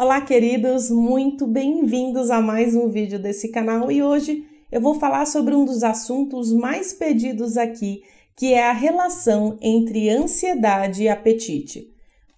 Olá, queridos, muito bem-vindos a mais um vídeo desse canal e hoje eu vou falar sobre um dos assuntos mais pedidos aqui, que é a relação entre ansiedade e apetite.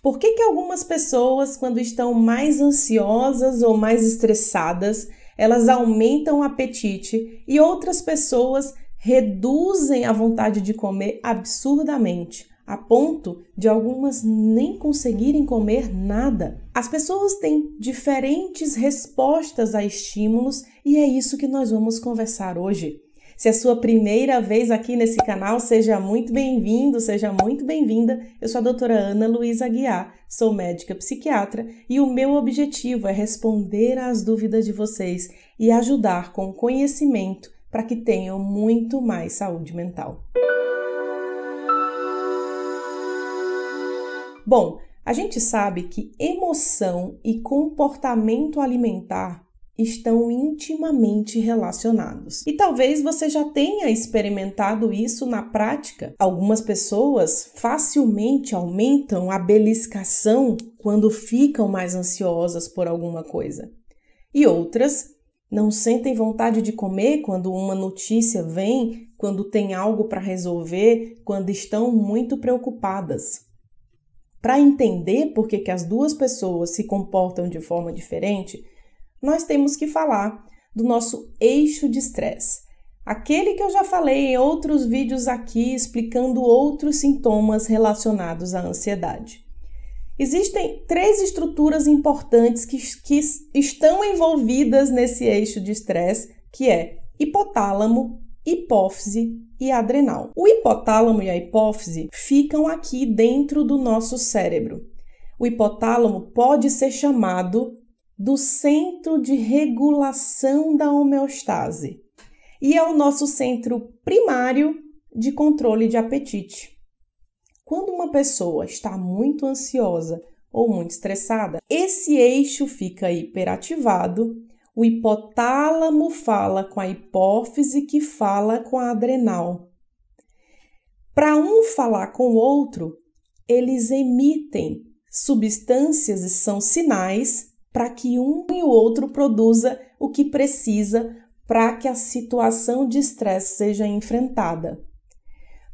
Por que, que algumas pessoas, quando estão mais ansiosas ou mais estressadas, elas aumentam o apetite e outras pessoas reduzem a vontade de comer absurdamente? a ponto de algumas nem conseguirem comer nada. As pessoas têm diferentes respostas a estímulos e é isso que nós vamos conversar hoje. Se é sua primeira vez aqui nesse canal, seja muito bem-vindo, seja muito bem-vinda. Eu sou a doutora Ana Luísa Aguiar, sou médica psiquiatra e o meu objetivo é responder às dúvidas de vocês e ajudar com conhecimento para que tenham muito mais saúde mental. Bom, a gente sabe que emoção e comportamento alimentar estão intimamente relacionados. E talvez você já tenha experimentado isso na prática. Algumas pessoas facilmente aumentam a beliscação quando ficam mais ansiosas por alguma coisa. E outras não sentem vontade de comer quando uma notícia vem, quando tem algo para resolver, quando estão muito preocupadas. Para entender por que, que as duas pessoas se comportam de forma diferente, nós temos que falar do nosso eixo de estresse. Aquele que eu já falei em outros vídeos aqui explicando outros sintomas relacionados à ansiedade. Existem três estruturas importantes que, que estão envolvidas nesse eixo de estresse, que é hipotálamo, hipófise e adrenal. O hipotálamo e a hipófise ficam aqui dentro do nosso cérebro. O hipotálamo pode ser chamado do centro de regulação da homeostase e é o nosso centro primário de controle de apetite. Quando uma pessoa está muito ansiosa ou muito estressada, esse eixo fica hiperativado o hipotálamo fala com a hipófise, que fala com a adrenal. Para um falar com o outro, eles emitem substâncias e são sinais para que um e o outro produza o que precisa para que a situação de estresse seja enfrentada.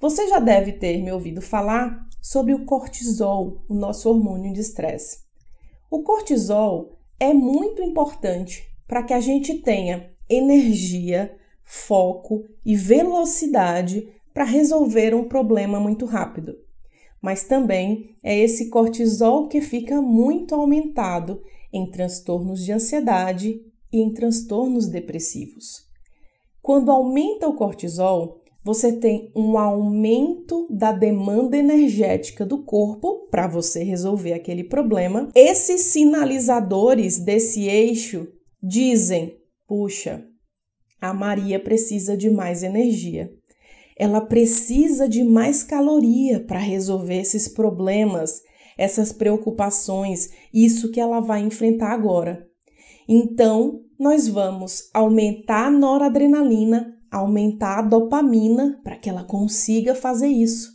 Você já deve ter me ouvido falar sobre o cortisol, o nosso hormônio de estresse. O cortisol é muito importante para que a gente tenha energia, foco e velocidade para resolver um problema muito rápido. Mas também é esse cortisol que fica muito aumentado em transtornos de ansiedade e em transtornos depressivos. Quando aumenta o cortisol, você tem um aumento da demanda energética do corpo para você resolver aquele problema. Esses sinalizadores desse eixo dizem: puxa, a Maria precisa de mais energia. Ela precisa de mais caloria para resolver esses problemas, essas preocupações, isso que ela vai enfrentar agora. Então, nós vamos aumentar a noradrenalina, aumentar a dopamina para que ela consiga fazer isso.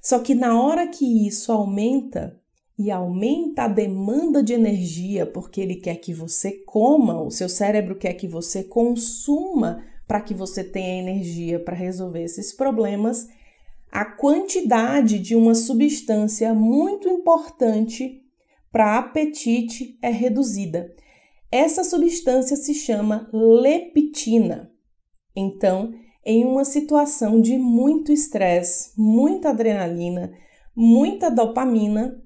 Só que na hora que isso aumenta, e aumenta a demanda de energia porque ele quer que você coma, o seu cérebro quer que você consuma para que você tenha energia para resolver esses problemas, a quantidade de uma substância muito importante para apetite é reduzida. Essa substância se chama leptina. Então, em uma situação de muito estresse, muita adrenalina, muita dopamina,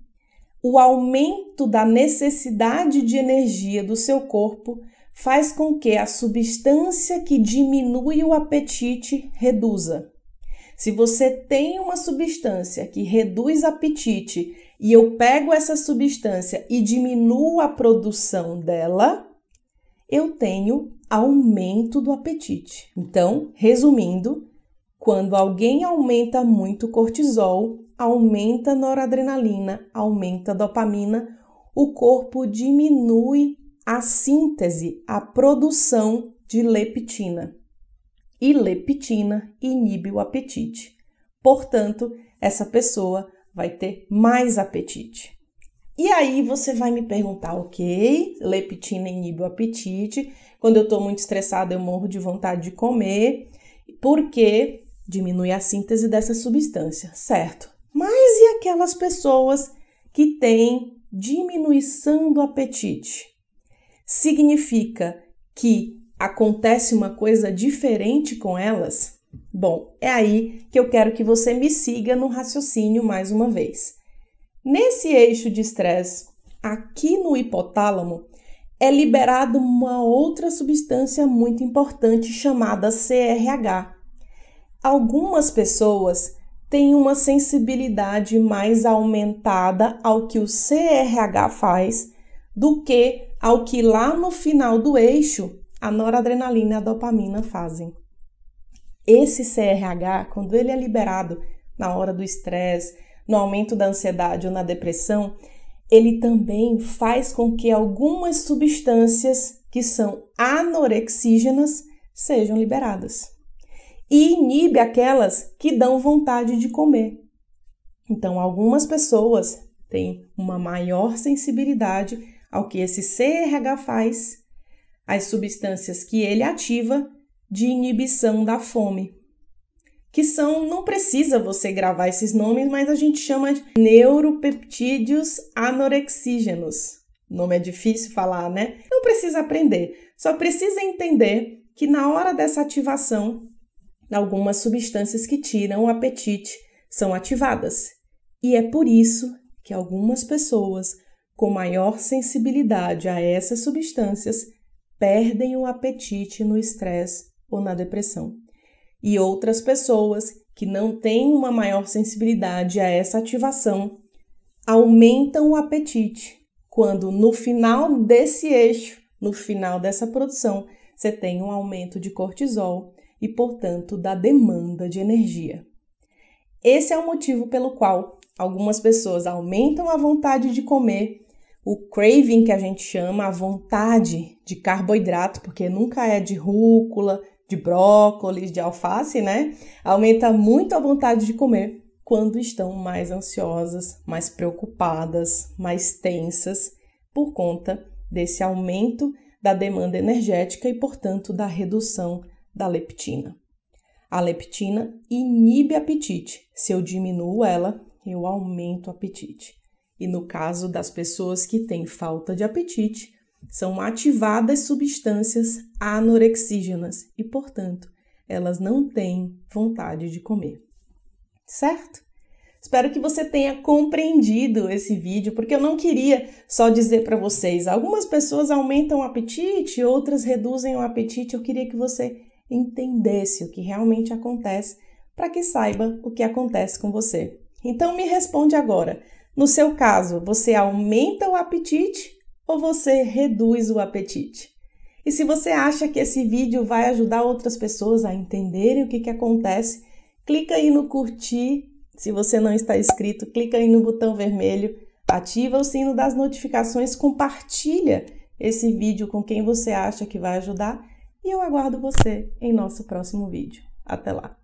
o aumento da necessidade de energia do seu corpo faz com que a substância que diminui o apetite reduza. Se você tem uma substância que reduz apetite e eu pego essa substância e diminuo a produção dela, eu tenho aumento do apetite. Então, resumindo, quando alguém aumenta muito cortisol, aumenta noradrenalina, aumenta dopamina, o corpo diminui a síntese, a produção de leptina. E leptina inibe o apetite. Portanto, essa pessoa vai ter mais apetite. E aí você vai me perguntar, ok, leptina inibe o apetite. Quando eu estou muito estressada, eu morro de vontade de comer, porque diminui a síntese dessa substância, certo? Mas e aquelas pessoas que têm diminuição do apetite? Significa que acontece uma coisa diferente com elas? Bom, é aí que eu quero que você me siga no raciocínio mais uma vez. Nesse eixo de estresse, aqui no hipotálamo, é liberado uma outra substância muito importante chamada CRH. Algumas pessoas tem uma sensibilidade mais aumentada ao que o CRH faz do que ao que lá no final do eixo a noradrenalina e a dopamina fazem. Esse CRH, quando ele é liberado na hora do estresse, no aumento da ansiedade ou na depressão, ele também faz com que algumas substâncias que são anorexígenas sejam liberadas e inibe aquelas que dão vontade de comer. Então, algumas pessoas têm uma maior sensibilidade ao que esse CRH faz, às substâncias que ele ativa de inibição da fome, que são, não precisa você gravar esses nomes, mas a gente chama de neuropeptídeos anorexígenos. O nome é difícil falar, né? Não precisa aprender, só precisa entender que na hora dessa ativação, algumas substâncias que tiram o apetite são ativadas, e é por isso que algumas pessoas com maior sensibilidade a essas substâncias perdem o apetite no estresse ou na depressão. E outras pessoas que não têm uma maior sensibilidade a essa ativação aumentam o apetite quando no final desse eixo, no final dessa produção, você tem um aumento de cortisol, e, portanto, da demanda de energia. Esse é o motivo pelo qual algumas pessoas aumentam a vontade de comer, o craving que a gente chama, a vontade de carboidrato, porque nunca é de rúcula, de brócolis, de alface, né? Aumenta muito a vontade de comer quando estão mais ansiosas, mais preocupadas, mais tensas por conta desse aumento da demanda energética e, portanto, da redução da leptina. A leptina inibe apetite. Se eu diminuo ela, eu aumento o apetite. E no caso das pessoas que têm falta de apetite, são ativadas substâncias anorexígenas e, portanto, elas não têm vontade de comer. Certo? Espero que você tenha compreendido esse vídeo, porque eu não queria só dizer para vocês, algumas pessoas aumentam o apetite, outras reduzem o apetite. Eu queria que você entendesse o que realmente acontece para que saiba o que acontece com você. Então me responde agora. No seu caso, você aumenta o apetite ou você reduz o apetite? E se você acha que esse vídeo vai ajudar outras pessoas a entenderem o que, que acontece, clica aí no curtir. Se você não está inscrito, clica aí no botão vermelho, ativa o sino das notificações, compartilha esse vídeo com quem você acha que vai ajudar e eu aguardo você em nosso próximo vídeo. Até lá!